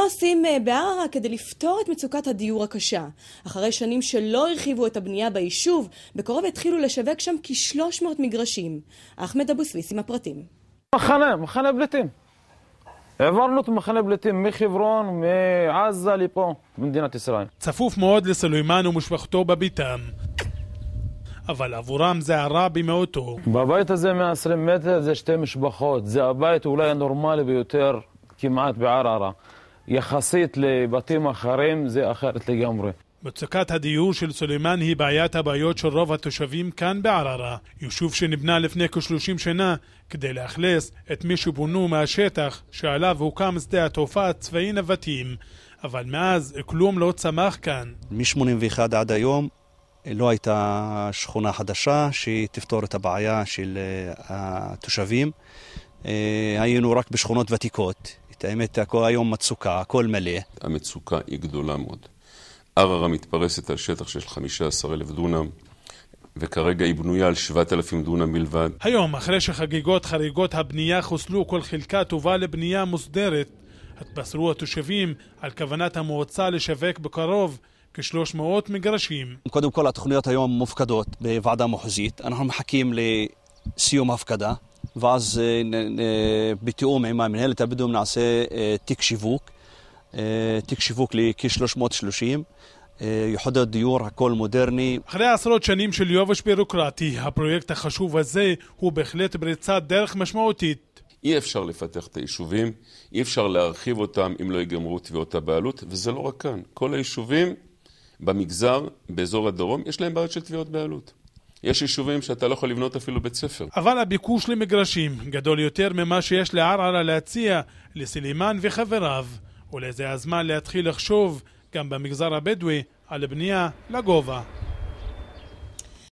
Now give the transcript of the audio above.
מה עושים אה, בערערה כדי לפתור את מצוקת הדיור הקשה? אחרי שנים שלא הרחיבו את הבנייה ביישוב, בקרוב התחילו לשווק שם כ-300 מגרשים. אחמד אבו סוויס עם הפרטים. מחנה, מחנה פליטים. העברנו את מחנה פליטים מחברון, מעזה לפה, במדינת ישראל. צפוף מאוד לסולימאן ומשפחתו בביתם. אבל עבורם זה הרע במאותו. בבית הזה 120 מטר זה שתי משפחות, זה הבית אולי הנורמלי ביותר כמעט בערערה. יחסית לבתים אחרים זה אחרת לגמרי. מצוקת הדיור של סולימאן היא בעיית הבעיות של רוב התושבים כאן בערערה, יישוב שנבנה לפני כ-30 שנה כדי לאכלס את מי שבונו מהשטח שעליו הוקם שדה התעופה הצבאי נבטים, אבל מאז כלום לא צמח כאן. מ-81 עד היום אה, לא הייתה שכונה חדשה שתפתור את הבעיה של אה, התושבים. אה, היינו רק בשכונות ותיקות. את האמת, הכל היום מצוקה, הכל מלא. המצוקה היא גדולה מאוד. ערערה מתפרסת על שטח של 15,000 דונם, וכרגע היא בנויה על 7,000 דונם בלבד. היום, אחרי שחגיגות חריגות הבנייה חוסלו כל חלקה טובה לבנייה מוסדרת, התבשרו התושבים על כוונת המועצה לשווק בקרוב כ-300 מגרשים. קודם כל התוכניות היום מופקדות בוועדה מחוזית. אנחנו מחכים לסיום הפקדה. ואז אה, אה, בתיאום עם המנהלת הבדואים נעשה אה, תיק שיווק, תיק שיווק לכ-330. יחידות דיור, הכל מודרני. אחרי עשרות שנים של יובש בירוקרטי, הפרויקט החשוב הזה הוא בהחלט פריצת דרך משמעותית. אי אפשר לפתח את היישובים, אי אפשר להרחיב אותם אם לא יגמרו תביעות הבעלות, וזה לא רק כאן. כל היישובים במגזר, באזור הדרום, יש להם בעיות של תביעות בעלות. יש יישובים שאתה לא יכול לבנות אפילו בית ספר. אבל הביקוש למגרשים גדול יותר ממה שיש לערערה להציע לסלימן וחבריו, אולי זה הזמן להתחיל לחשוב גם במגזר הבדואי על בנייה לגובה.